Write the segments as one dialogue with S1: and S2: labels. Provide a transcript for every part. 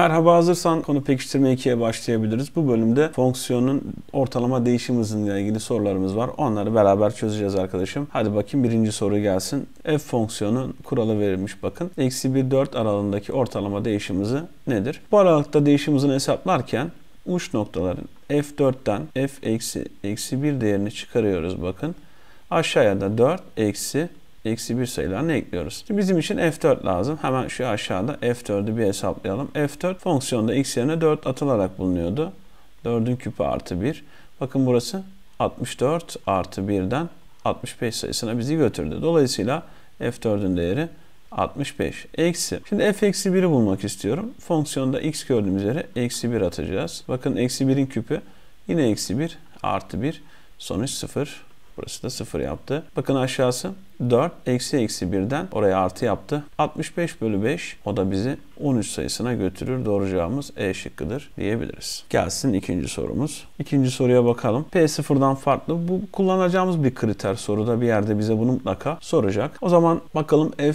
S1: Merhaba hazırsan konu pekiştirme 2'ye başlayabiliriz. Bu bölümde fonksiyonun ortalama değişim hızıyla ilgili sorularımız var. Onları beraber çözeceğiz arkadaşım. Hadi bakayım birinci soru gelsin. F fonksiyonun kuralı verilmiş bakın. Eksi 1-4 aralığındaki ortalama değişim hızı nedir? Bu aralıkta değişim hızını hesaplarken uç noktaların F4'ten F eksi, eksi 1 değerini çıkarıyoruz bakın. Aşağıya da 4 eksi eksi 1 sayılarını ekliyoruz. Şimdi bizim için F4 lazım. Hemen şu aşağıda F4'ü bir hesaplayalım. F4 fonksiyonda x yerine 4 atılarak bulunuyordu. 4'ün küpü artı 1. Bakın burası 64 artı 1'den 65 sayısına bizi götürdü. Dolayısıyla F4'ün değeri 65 eksi. Şimdi f eksi 1'i bulmak istiyorum. Fonksiyonda x gördüğümüz yere eksi 1 atacağız. Bakın eksi 1'in küpü yine eksi 1 artı 1 sonuç 0 Burası da 0 yaptı. Bakın aşağısı 4 eksi eksi 1'den oraya artı yaptı. 65 bölü 5 o da bizi 13 sayısına götürür. Doğru cevabımız E şıkkıdır diyebiliriz. Gelsin ikinci sorumuz. İkinci soruya bakalım. p sıfırdan farklı. Bu kullanacağımız bir kriter soruda bir yerde bize bunu mutlaka soracak. O zaman bakalım F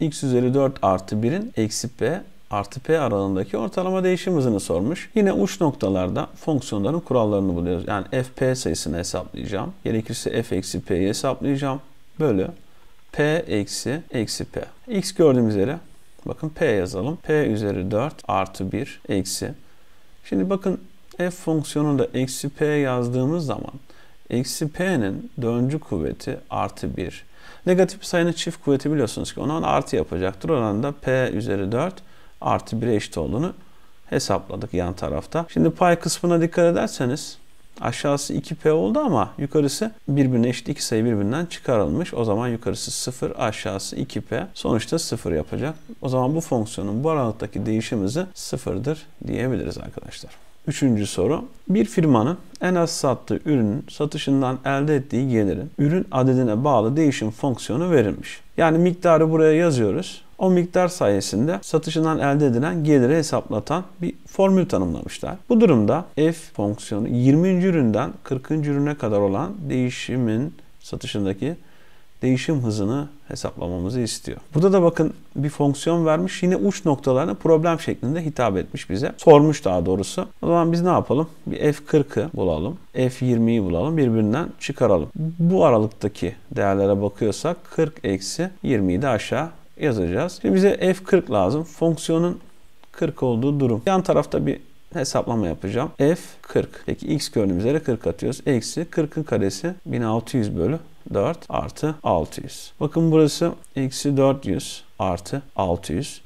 S1: x üzeri 4 artı 1'in eksi p artı p aralığındaki ortalama değişim hızını sormuş. Yine uç noktalarda fonksiyonların kurallarını buluyoruz. Yani f p sayısını hesaplayacağım. Gerekirse f eksi p'yi hesaplayacağım. Bölü p eksi eksi p. x gördüğümüz yere bakın p yazalım. p üzeri 4 artı 1 eksi. Şimdi bakın f fonksiyonunda eksi p yazdığımız zaman eksi p'nin döncü kuvveti artı 1. Negatif sayının çift kuvveti biliyorsunuz ki onun artı yapacaktır. Oranda p üzeri 4 artı 1'e eşit olduğunu hesapladık yan tarafta. Şimdi pay kısmına dikkat ederseniz aşağısı 2p oldu ama yukarısı birbirine eşit iki sayı birbirinden çıkarılmış. O zaman yukarısı 0 aşağısı 2p sonuçta 0 yapacak. O zaman bu fonksiyonun bu aralıktaki değişimizi 0'dır diyebiliriz arkadaşlar. Üçüncü soru. Bir firmanın en az sattığı ürünün satışından elde ettiği gelirin ürün adedine bağlı değişim fonksiyonu verilmiş. Yani miktarı buraya yazıyoruz. O miktar sayesinde satışından elde edilen geliri hesaplatan bir formül tanımlamışlar. Bu durumda f fonksiyonu 20. üründen 40. ürüne kadar olan değişimin satışındaki değişim hızını hesaplamamızı istiyor. Burada da bakın bir fonksiyon vermiş. Yine uç noktalarını problem şeklinde hitap etmiş bize. Sormuş daha doğrusu. O zaman biz ne yapalım? Bir F40'ı bulalım. F20'yi bulalım. Birbirinden çıkaralım. Bu aralıktaki değerlere bakıyorsak 40 eksi 20'yi de aşağı yazacağız. Şimdi bize f40 lazım. Fonksiyonun 40 olduğu durum. Yan tarafta bir hesaplama yapacağım. f 40. Peki x gördüğümüz yere 40 atıyoruz. Eksi 40'ın karesi 1600 bölü 4 artı 600. Bakın burası eksi 400 artı 600.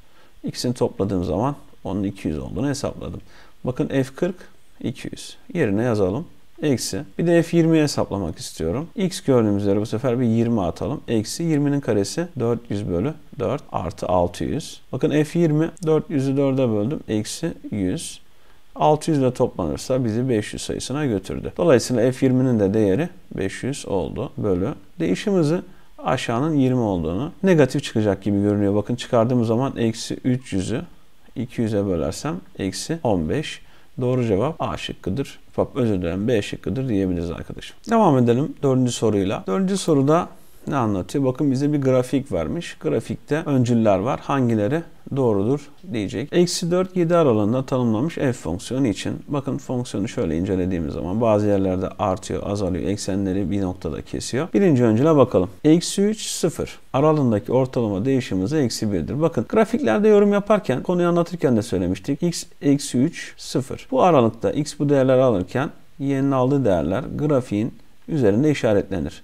S1: İkisini topladığım zaman onun 200 olduğunu hesapladım. Bakın f40 200. Yerine yazalım eksi. Bir de f20'yi hesaplamak istiyorum. x gördüğümüz üzere bu sefer bir 20 atalım. Eksi 20'nin karesi 400 bölü 4 artı 600. Bakın f20 400'ü 4'e böldüm. Eksi 100. 600 ile toplanırsa bizi 500 sayısına götürdü. Dolayısıyla f20'nin de değeri 500 oldu bölü. Değişimizi aşağının 20 olduğunu negatif çıkacak gibi görünüyor. Bakın çıkardığım zaman eksi 300'ü 200'e bölersem eksi 15. Doğru cevap A şıkkıdır cevap özür dilerim B şıkkıdır diyebiliriz arkadaşım. Devam edelim dördüncü soruyla. Dördüncü soruda ne anlatıyor? Bakın bize bir grafik vermiş. Grafikte öncüller var. Hangileri doğrudur diyecek. Eksi 4 7 aralığında tanımlamış f fonksiyonu için. Bakın fonksiyonu şöyle incelediğimiz zaman bazı yerlerde artıyor, azalıyor. Eksenleri bir noktada kesiyor. Birinci öncüle bakalım. Eksi 3 0. Aralığındaki ortalama değişim eksi 1'dir. Bakın grafiklerde yorum yaparken, konuyu anlatırken de söylemiştik. x eksi 3 0. Bu aralıkta x bu değerleri alırken y'nin aldığı değerler grafiğin üzerinde işaretlenir.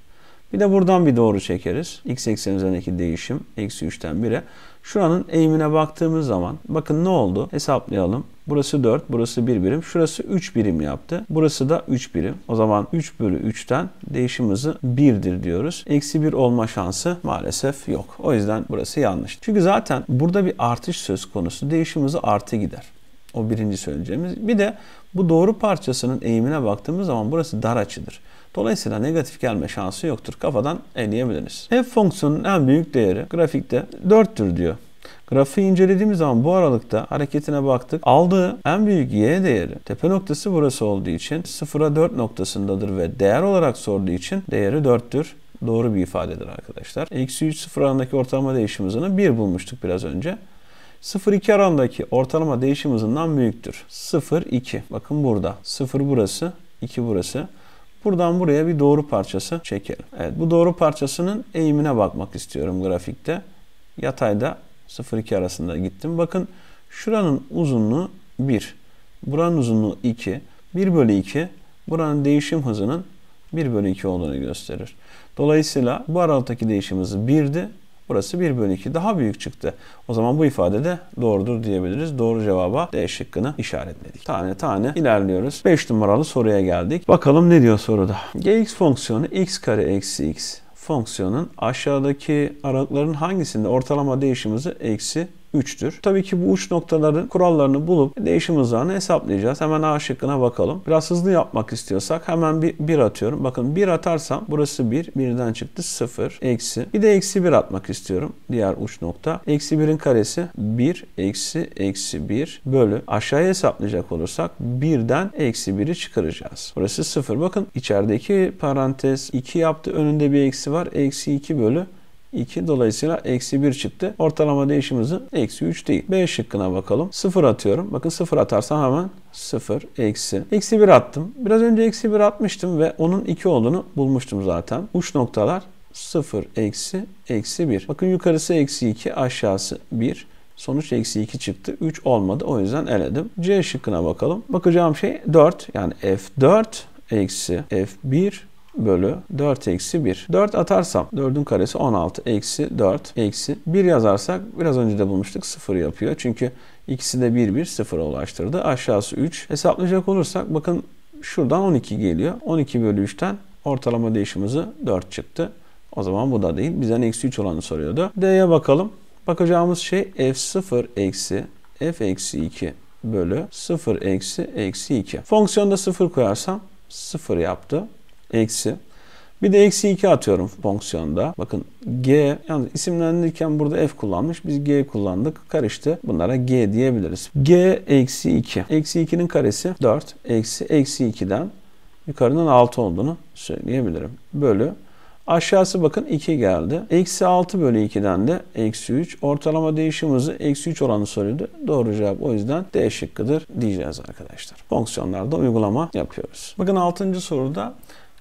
S1: Bir de buradan bir doğru çekeriz. X ekseni üzerindeki değişim eksi 3'ten 1'e. Şuranın eğimine baktığımız zaman bakın ne oldu? Hesaplayalım. Burası 4, burası 1 birim. Şurası 3 birim yaptı. Burası da 3 birim. O zaman 3 bölü 3'ten değişim hızı 1'dir diyoruz. Eksi 1 olma şansı maalesef yok. O yüzden burası yanlış. Çünkü zaten burada bir artış söz konusu. Değişim hızı artı gider. O birinci söyleyeceğimiz. Bir de bu doğru parçasının eğimine baktığımız zaman burası dar açıdır. Dolayısıyla negatif gelme şansı yoktur. Kafadan eleyebiliriz. F fonksiyonunun en büyük değeri grafikte 4'tür diyor. Grafiği incelediğimiz zaman bu aralıkta hareketine baktık. Aldığı en büyük y değeri tepe noktası burası olduğu için 0'a 4 noktasındadır ve değer olarak sorduğu için değeri 4'tür doğru bir ifadedir arkadaşlar. Eksi 3 0 arasındaki ortalama değişim hızını 1 bulmuştuk biraz önce. 0-2 arasındaki ortalama değişim hızından büyüktür. 0-2. Bakın burada. 0 burası, 2 burası. Buradan buraya bir doğru parçası çekelim. Evet bu doğru parçasının eğimine bakmak istiyorum grafikte. Yatayda 0-2 arasında gittim. Bakın şuranın uzunluğu 1. Buranın uzunluğu 2. 1 bölü 2 buranın değişim hızının 1 bölü 2 olduğunu gösterir. Dolayısıyla bu aralıktaki değişim hızı 1'di. Burası 1 bölü 2 daha büyük çıktı. O zaman bu ifade de doğrudur diyebiliriz. Doğru cevaba D şıkkını işaretledik. Tane tane ilerliyoruz. 5 numaralı soruya geldik. Bakalım ne diyor soruda. Gx fonksiyonu x kare eksi x fonksiyonun aşağıdaki aralıkların hangisinde ortalama değişimizi eksi 3'tür. Tabii ki bu uç noktaların kurallarını bulup değişim hızlarını hesaplayacağız. Hemen A şıkkına bakalım. Biraz hızlı yapmak istiyorsak hemen bir bir atıyorum. Bakın bir atarsam burası 1. Bir, 1'den çıktı 0. Eksi. Bir de eksi 1 atmak istiyorum. Diğer uç nokta. Eksi 1'in karesi 1 eksi eksi 1 bölü. Aşağıya hesaplayacak olursak 1'den eksi 1'i çıkaracağız. Burası 0. Bakın içerideki parantez 2 yaptı. Önünde bir eksi var. Eksi 2 bölü 2. Dolayısıyla eksi 1 çıktı. Ortalama değişimizin eksi 3 değil. B şıkkına bakalım. 0 atıyorum. Bakın 0 atarsam hemen 0 eksi. Eksi 1 attım. Biraz önce eksi 1 atmıştım ve onun 2 olduğunu bulmuştum zaten. Uç noktalar 0 eksi eksi 1. Bakın yukarısı eksi 2 aşağısı 1. Sonuç eksi 2 çıktı. 3 olmadı. O yüzden eledim. C şıkkına bakalım. Bakacağım şey 4. Yani F4 eksi F1 bölü 4 eksi 1. 4 atarsam 4'ün karesi 16 eksi 4 eksi 1 yazarsak biraz önce de bulmuştuk 0 yapıyor. Çünkü ikisi de 1 1 0'a ulaştırdı. Aşağısı 3. Hesaplayacak olursak bakın şuradan 12 geliyor. 12 bölü 3'ten ortalama değişimizi 4 çıktı. O zaman bu da değil. Bizden eksi 3 olanı soruyordu. D'ye bakalım. Bakacağımız şey f0 eksi f eksi 2 bölü 0 eksi eksi 2. Fonksiyonda 0 koyarsam 0 yaptı eksi. Bir de eksi 2 atıyorum fonksiyonda. Bakın G, yani isimlendirirken burada F kullanmış. Biz G kullandık. Karıştı. Bunlara G diyebiliriz. G eksi 2. Eksi 2'nin karesi 4. Eksi eksi 2'den yukarıdan 6 olduğunu söyleyebilirim. Bölü. Aşağısı bakın 2 geldi. Eksi 6 bölü 2'den de eksi 3. Ortalama değişim hızı eksi 3 oranı soruyordu. Doğru cevap o yüzden D şıkkıdır diyeceğiz arkadaşlar. Fonksiyonlarda uygulama yapıyoruz. Bakın 6. soruda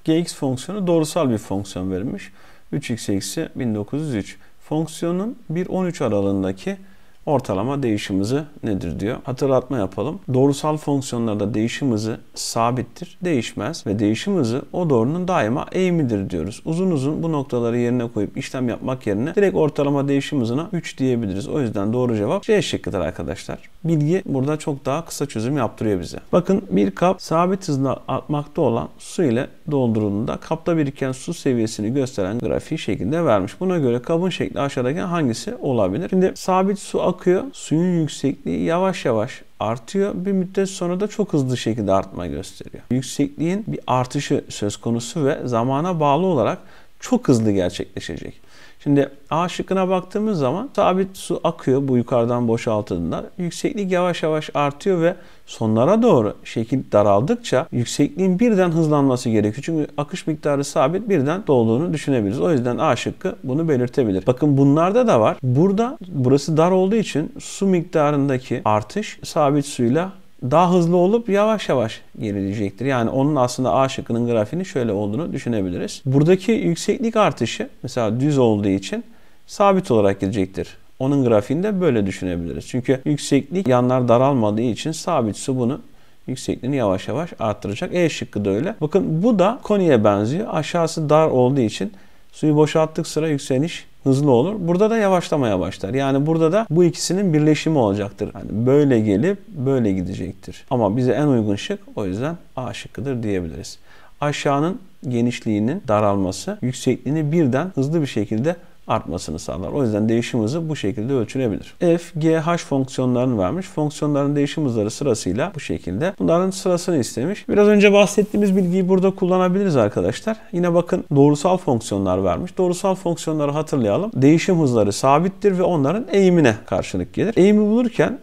S1: gx fonksiyonu doğrusal bir fonksiyon verilmiş. 3x eksi 1903. Fonksiyonun 1-13 aralığındaki ortalama değişimizi nedir diyor. Hatırlatma yapalım. Doğrusal fonksiyonlarda değişim hızı sabittir, değişmez ve değişim hızı o doğrunun daima eğimidir diyoruz. Uzun uzun bu noktaları yerine koyup işlem yapmak yerine direkt ortalama değişim hızına 3 diyebiliriz. O yüzden doğru cevap C şıkkıdır arkadaşlar bilgi burada çok daha kısa çözüm yaptırıyor bize. Bakın bir kap sabit hızla atmakta olan su ile doldurulduğunda kapta biriken su seviyesini gösteren grafiği şeklinde vermiş. Buna göre kabın şekli aşağıdaki hangisi olabilir? Şimdi sabit su akıyor. Suyun yüksekliği yavaş yavaş artıyor. Bir müddet sonra da çok hızlı şekilde artma gösteriyor. Yüksekliğin bir artışı söz konusu ve zamana bağlı olarak çok hızlı gerçekleşecek. Şimdi A şıkkına baktığımız zaman sabit su akıyor bu yukarıdan boşaltıldığında. Yükseklik yavaş yavaş artıyor ve sonlara doğru şekil daraldıkça yüksekliğin birden hızlanması gerekiyor. Çünkü akış miktarı sabit birden dolduğunu düşünebiliriz. O yüzden A şıkkı bunu belirtebilir. Bakın bunlarda da var. Burada burası dar olduğu için su miktarındaki artış sabit suyla daha hızlı olup yavaş yavaş gerileyecektir. Yani onun aslında A şıkkının grafiğinin şöyle olduğunu düşünebiliriz. Buradaki yükseklik artışı mesela düz olduğu için sabit olarak gidecektir. Onun grafiğinde böyle düşünebiliriz. Çünkü yükseklik yanlar daralmadığı için sabit su bunu yüksekliğini yavaş yavaş arttıracak. E şıkkı da öyle. Bakın bu da Konya'ya benziyor. Aşağısı dar olduğu için suyu boşalttık sıra yükseliş hızlı olur. Burada da yavaşlamaya başlar. Yani burada da bu ikisinin birleşimi olacaktır. Yani böyle gelip böyle gidecektir. Ama bize en uygun şık o yüzden A şıkkıdır diyebiliriz. Aşağının genişliğinin daralması yüksekliğini birden hızlı bir şekilde artmasını sağlar. O yüzden değişim hızı bu şekilde ölçülebilir. F, G, H fonksiyonlarını vermiş. Fonksiyonların değişim hızları sırasıyla bu şekilde. Bunların sırasını istemiş. Biraz önce bahsettiğimiz bilgiyi burada kullanabiliriz arkadaşlar. Yine bakın doğrusal fonksiyonlar vermiş. Doğrusal fonksiyonları hatırlayalım. Değişim hızları sabittir ve onların eğimine karşılık gelir. Eğimi bulurken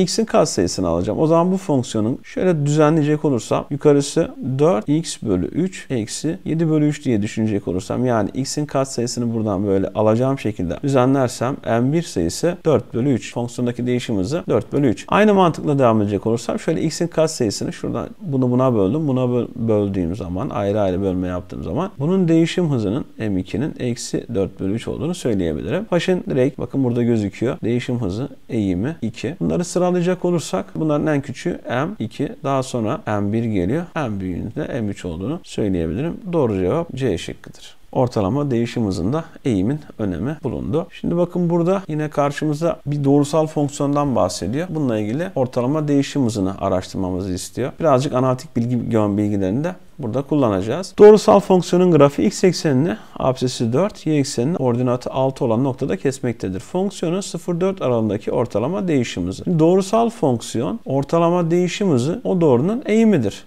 S1: x'in katsayısını alacağım. O zaman bu fonksiyonun şöyle düzenleyecek olursam yukarısı 4x bölü 3 eksi 7 bölü 3 diye düşünecek olursam yani x'in katsayısını buradan böyle alacağım şekilde düzenlersem m1 sayısı 4 bölü 3. Fonksiyondaki değişim hızı 4 bölü 3. Aynı mantıkla devam edecek olursam şöyle x'in katsayısını şuradan bunu buna böldüm. Buna böldüğüm zaman ayrı ayrı bölme yaptığım zaman bunun değişim hızının m2'nin eksi 4 bölü 3 olduğunu söyleyebilirim. Paşin direkt bakın burada gözüküyor. Değişim hızı eğimi 2. Bunları sıra sıralayacak olursak bunların en küçüğü M2 daha sonra M1 geliyor. En büyüğünün de M3 olduğunu söyleyebilirim. Doğru cevap C şıkkıdır ortalama değişim hızında eğimin önemi bulundu. Şimdi bakın burada yine karşımıza bir doğrusal fonksiyondan bahsediyor. Bununla ilgili ortalama değişim hızını araştırmamızı istiyor. Birazcık analitik bilgi bilgilerini de burada kullanacağız. Doğrusal fonksiyonun grafiği x eksenini absesi 4, y eksenini ordinatı 6 olan noktada kesmektedir. Fonksiyonun 0-4 aralığındaki ortalama değişim hızı. Doğrusal fonksiyon ortalama değişim hızı o doğrunun eğimidir.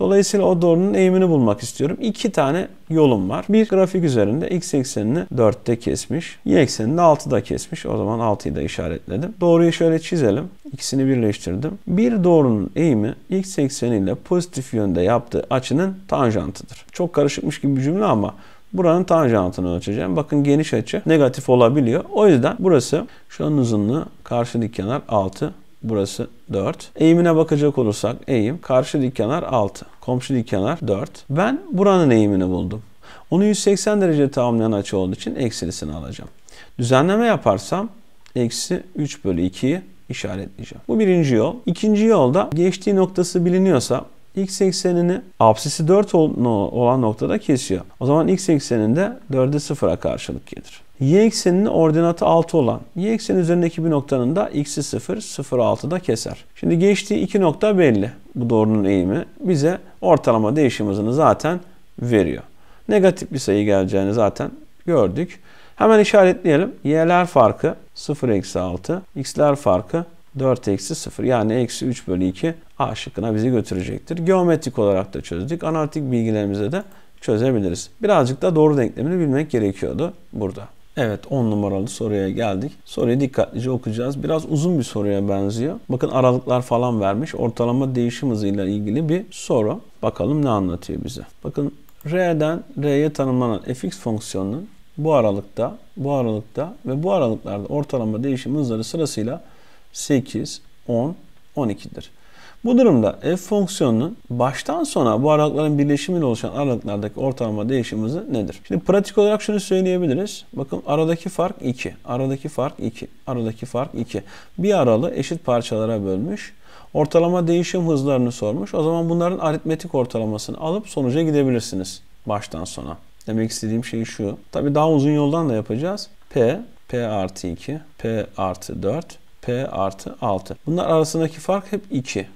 S1: Dolayısıyla o doğrunun eğimini bulmak istiyorum. İki tane yolum var. Bir grafik üzerinde x eksenini 4'te kesmiş. Y eksenini de 6'da kesmiş. O zaman 6'yı da işaretledim. Doğruyu şöyle çizelim. İkisini birleştirdim. Bir doğrunun eğimi x ekseniyle pozitif yönde yaptığı açının tanjantıdır. Çok karışıkmış gibi bir cümle ama Buranın tanjantını ölçeceğim. Bakın geniş açı negatif olabiliyor. O yüzden burası şu an uzunluğu karşı dik kenar 6. Burası 4. Eğimine bakacak olursak eğim karşı dik kenar 6. Komşu dik kenar 4. Ben buranın eğimini buldum. Onu 180 derece tamamlayan açı olduğu için eksilisini alacağım. Düzenleme yaparsam eksi 3 bölü 2'yi işaretleyeceğim. Bu birinci yol. İkinci yolda geçtiği noktası biliniyorsa x eksenini apsisi 4 olan noktada kesiyor. O zaman x ekseninde 4'e 0'a karşılık gelir. Y ekseninin ordinatı 6 olan y ekseni üzerindeki bir noktanın da x'i 0, 0 6'da keser. Şimdi geçtiği iki nokta belli. Bu doğrunun eğimi bize ortalama değişim hızını zaten veriyor. Negatif bir sayı geleceğini zaten gördük. Hemen işaretleyelim. Y'ler farkı 0 eksi 6, x'ler farkı 4 eksi 0 yani eksi 3 bölü 2 A şıkkına bizi götürecektir. Geometrik olarak da çözdük. Analitik bilgilerimize de çözebiliriz. Birazcık da doğru denklemini bilmek gerekiyordu burada. Evet 10 numaralı soruya geldik. Soruyu dikkatlice okuyacağız. Biraz uzun bir soruya benziyor. Bakın aralıklar falan vermiş. Ortalama değişim hızıyla ilgili bir soru. Bakalım ne anlatıyor bize. Bakın R'den R'ye tanımlanan fx fonksiyonunun bu aralıkta, bu aralıkta ve bu aralıklarda ortalama değişim hızları sırasıyla 8, 10, 12'dir. Bu durumda f fonksiyonunun baştan sona bu aralıkların birleşimiyle oluşan aralıklardaki ortalama değişim hızı nedir? Şimdi pratik olarak şunu söyleyebiliriz. Bakın aradaki fark 2, aradaki fark 2, aradaki fark 2. Bir aralığı eşit parçalara bölmüş. Ortalama değişim hızlarını sormuş. O zaman bunların aritmetik ortalamasını alıp sonuca gidebilirsiniz baştan sona. Demek istediğim şey şu. Tabii daha uzun yoldan da yapacağız. P, P artı 2, P artı 4, P artı 6. Bunlar arasındaki fark hep 2.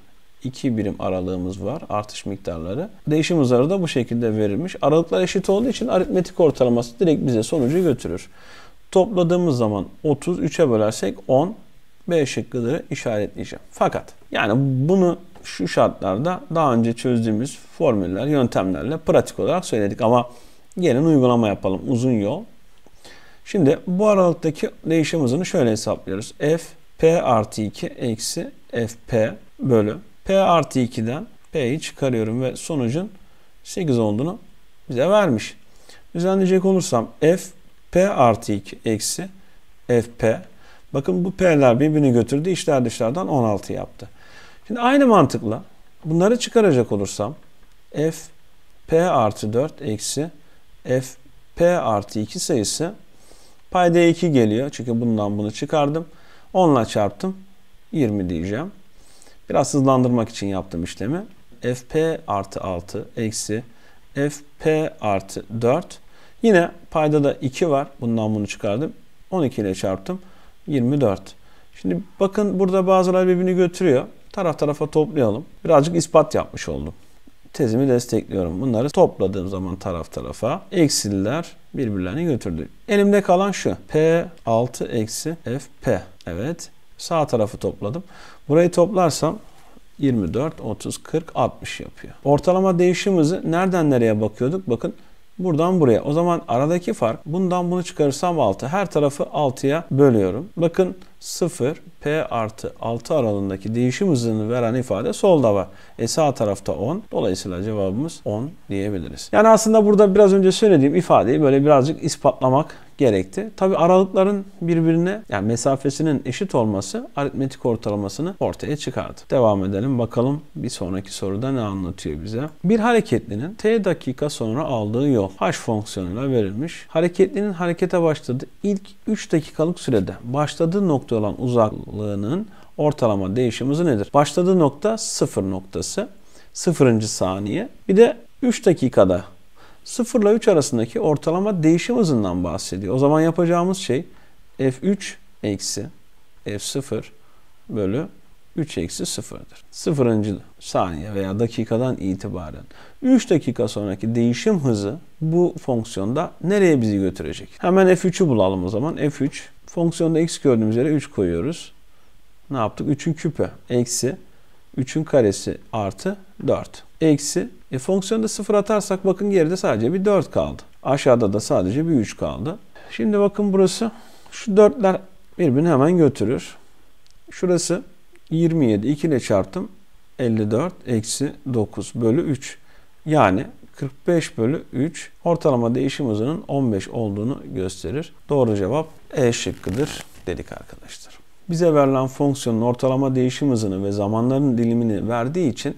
S1: 2 birim aralığımız var artış miktarları. Değişim hızları da bu şekilde verilmiş. Aralıklar eşit olduğu için aritmetik ortalaması direkt bize sonucu götürür. Topladığımız zaman 30 3'e bölersek 10 B şıkkıları işaretleyeceğim. Fakat yani bunu şu şartlarda daha önce çözdüğümüz formüller, yöntemlerle pratik olarak söyledik ama gelin uygulama yapalım uzun yol. Şimdi bu aralıktaki değişim hızını şöyle hesaplıyoruz. F P artı 2 eksi FP bölü P artı 2'den P'yi çıkarıyorum ve sonucun 8 olduğunu bize vermiş. Düzenleyecek olursam F P artı 2 eksi FP. Bakın bu P'ler birbirini götürdü. İçler dışlardan 16 yaptı. Şimdi aynı mantıkla bunları çıkaracak olursam F P artı 4 eksi fp artı 2 sayısı payda 2 geliyor. Çünkü bundan bunu çıkardım. 10 ile çarptım. 20 diyeceğim. Biraz hızlandırmak için yaptım işlemi. Fp artı 6 eksi Fp artı 4. Yine payda da 2 var. Bundan bunu çıkardım. 12 ile çarptım. 24. Şimdi bakın burada bazılar birbirini götürüyor. Taraf tarafa toplayalım. Birazcık ispat yapmış oldum. Tezimi destekliyorum. Bunları topladığım zaman taraf tarafa eksililer birbirlerini götürdü. Elimde kalan şu. P6 eksi FP Evet. Sağ tarafı topladım. Burayı toplarsam 24, 30, 40, 60 yapıyor. Ortalama değişim hızı nereden nereye bakıyorduk? Bakın buradan buraya. O zaman aradaki fark bundan bunu çıkarırsam 6. Her tarafı 6'ya bölüyorum. Bakın 0, P artı 6 aralığındaki değişim hızını veren ifade solda var. E sağ tarafta 10. Dolayısıyla cevabımız 10 diyebiliriz. Yani aslında burada biraz önce söylediğim ifadeyi böyle birazcık ispatlamak gerekti. Tabi aralıkların birbirine yani mesafesinin eşit olması aritmetik ortalamasını ortaya çıkardı. Devam edelim bakalım bir sonraki soruda ne anlatıyor bize. Bir hareketlinin t dakika sonra aldığı yol h fonksiyonuyla verilmiş. Hareketlinin harekete başladığı ilk 3 dakikalık sürede başladığı nokta olan uzaklığının ortalama değişim hızı nedir? Başladığı nokta 0 noktası. 0. saniye. Bir de 3 dakikada 0 ile 3 arasındaki ortalama değişim hızından bahsediyor. O zaman yapacağımız şey f3 eksi f0 bölü 3 eksi 0'dır. 0. saniye veya dakikadan itibaren 3 dakika sonraki değişim hızı bu fonksiyonda nereye bizi götürecek? Hemen f3'ü bulalım o zaman. f3 fonksiyonda x gördüğümüz yere 3 koyuyoruz. Ne yaptık? 3'ün küpü eksi 3'ün karesi artı 4 eksi. E fonksiyonda 0 atarsak bakın geride sadece bir 4 kaldı. Aşağıda da sadece bir 3 kaldı. Şimdi bakın burası şu 4'ler birbirini hemen götürür. Şurası 27 2 ile çarptım 54 eksi 9 bölü 3. Yani 45 bölü 3 ortalama değişim hızının 15 olduğunu gösterir. Doğru cevap E şıkkıdır dedik arkadaşlar. Bize verilen fonksiyonun ortalama değişim hızını ve zamanların dilimini verdiği için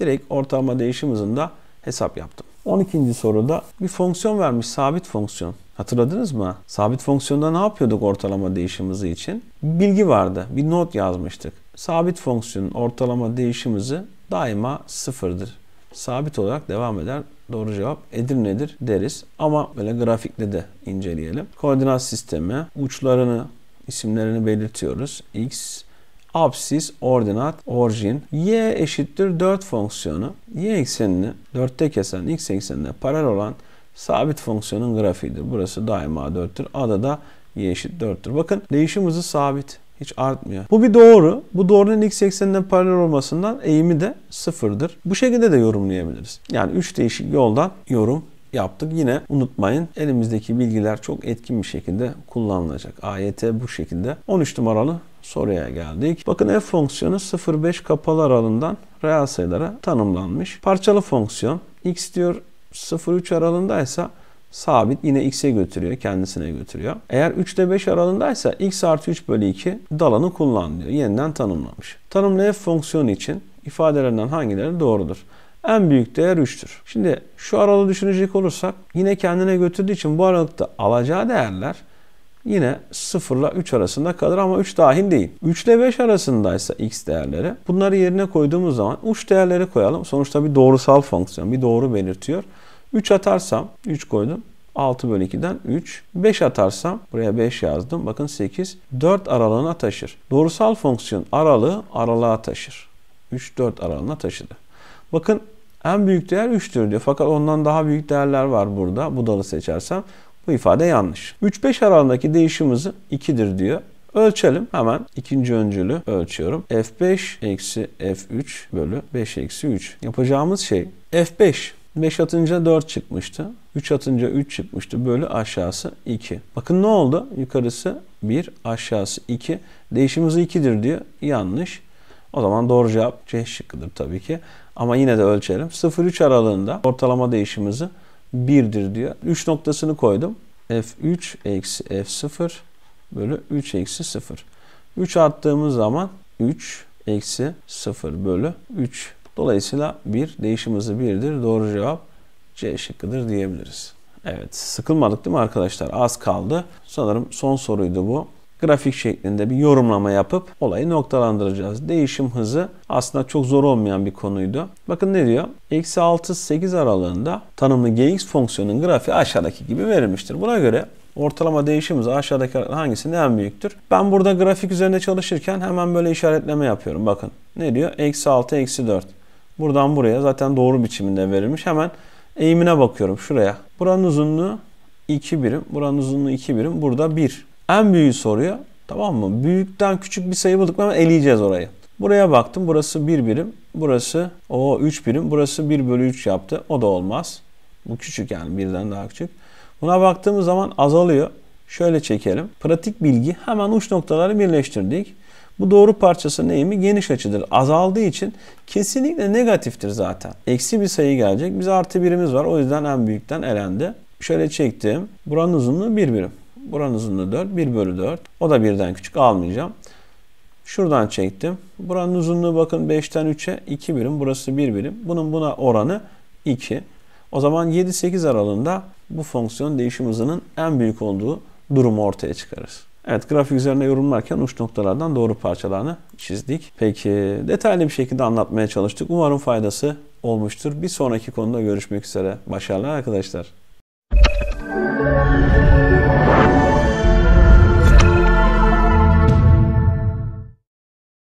S1: Direkt ortalama değişim hızında hesap yaptım. 12. soruda bir fonksiyon vermiş sabit fonksiyon. Hatırladınız mı? Sabit fonksiyonda ne yapıyorduk ortalama değişim hızı için? Bilgi vardı. Bir not yazmıştık. Sabit fonksiyonun ortalama değişim hızı daima sıfırdır. Sabit olarak devam eder. Doğru cevap Edirne'dir deriz. Ama böyle grafikle de inceleyelim. Koordinat sistemi uçlarını isimlerini belirtiyoruz. X, absis, ordinat, orijin. Y eşittir 4 fonksiyonu. Y eksenini 4'te kesen x eksenine paralel olan sabit fonksiyonun grafiğidir. Burası daima 4'tür. Ada da y eşit 4'tür. Bakın değişim hızı sabit. Hiç artmıyor. Bu bir doğru. Bu doğrunun x ekseninden paralel olmasından eğimi de sıfırdır. Bu şekilde de yorumlayabiliriz. Yani 3 değişik yoldan yorum yaptık. Yine unutmayın elimizdeki bilgiler çok etkin bir şekilde kullanılacak. AYT bu şekilde. 13 numaralı soruya geldik. Bakın f fonksiyonu 0,5 kapalı aralığından reel sayılara tanımlanmış. Parçalı fonksiyon x diyor 0,3 aralığındaysa sabit yine x'e götürüyor, kendisine götürüyor. Eğer 3 ile 5 aralığındaysa x artı 3 bölü 2 dalanı kullan Yeniden tanımlamış. Tanımlı f fonksiyonu için ifadelerinden hangileri doğrudur? En büyük değer 3'tür. Şimdi şu aralığı düşünecek olursak yine kendine götürdüğü için bu aralıkta alacağı değerler yine 0 ile 3 arasında kalır ama 3 dahil değil. 3 ile 5 arasındaysa x değerleri bunları yerine koyduğumuz zaman uç değerleri koyalım. Sonuçta bir doğrusal fonksiyon bir doğru belirtiyor. 3 atarsam 3 koydum. 6 bölü 2'den 3. 5 atarsam buraya 5 yazdım. Bakın 8. 4 aralığına taşır. Doğrusal fonksiyon aralığı aralığa taşır. 3-4 aralığına taşıdı. Bakın en büyük değer 3'tür diyor. Fakat ondan daha büyük değerler var burada. Bu dalı seçersem. Bu ifade yanlış. 3-5 aralığındaki değişim hızı 2'dir diyor. Ölçelim hemen ikinci öncülü ölçüyorum. F5 eksi F3 bölü 5 eksi 3. Yapacağımız şey F5. 5 atınca 4 çıkmıştı. 3 atınca 3 çıkmıştı. Bölü aşağısı 2. Bakın ne oldu? Yukarısı 1, aşağısı 2. Değişim hızı 2'dir diyor. Yanlış. O zaman doğru cevap C şıkkıdır tabii ki. Ama yine de ölçelim. 0-3 aralığında ortalama değişim hızı 1'dir diyor. 3 noktasını koydum. F3 eksi F0 bölü 3 eksi 0. 3 attığımız zaman 3 eksi 0 bölü 3. Dolayısıyla 1 değişim hızı 1'dir. Doğru cevap C şıkkıdır diyebiliriz. Evet sıkılmadık değil mi arkadaşlar? Az kaldı. Sanırım son soruydu bu grafik şeklinde bir yorumlama yapıp olayı noktalandıracağız. Değişim hızı aslında çok zor olmayan bir konuydu. Bakın ne diyor? Eksi 6-8 aralığında tanımlı gx fonksiyonun grafiği aşağıdaki gibi verilmiştir. Buna göre ortalama değişim hızı aşağıdaki hangisinde en büyüktür? Ben burada grafik üzerinde çalışırken hemen böyle işaretleme yapıyorum. Bakın ne diyor? Eksi 6, eksi 4. Buradan buraya zaten doğru biçiminde verilmiş. Hemen eğimine bakıyorum şuraya. Buranın uzunluğu 2 birim. Buranın uzunluğu 2 birim. Burada 1. En büyük soruyor. Tamam mı? Büyükten küçük bir sayı bulduk ama eleyeceğiz orayı. Buraya baktım. Burası 1 bir birim. Burası o 3 birim. Burası 1 bölü 3 yaptı. O da olmaz. Bu küçük yani birden daha küçük. Buna baktığımız zaman azalıyor. Şöyle çekelim. Pratik bilgi hemen uç noktaları birleştirdik. Bu doğru parçası neyimi? Geniş açıdır. Azaldığı için kesinlikle negatiftir zaten. Eksi bir sayı gelecek. Biz artı birimiz var. O yüzden en büyükten elendi. Şöyle çektim. Buranın uzunluğu bir birim. Buranın uzunluğu 4. 1 bölü 4. O da birden küçük almayacağım. Şuradan çektim. Buranın uzunluğu bakın 5'ten 3'e 2 birim. Burası 1 birim. Bunun buna oranı 2. O zaman 7-8 aralığında bu fonksiyon değişim hızının en büyük olduğu durumu ortaya çıkarır. Evet grafik üzerine yorumlarken uç noktalardan doğru parçalarını çizdik. Peki detaylı bir şekilde anlatmaya çalıştık. Umarım faydası olmuştur. Bir sonraki konuda görüşmek üzere. Başarılar arkadaşlar.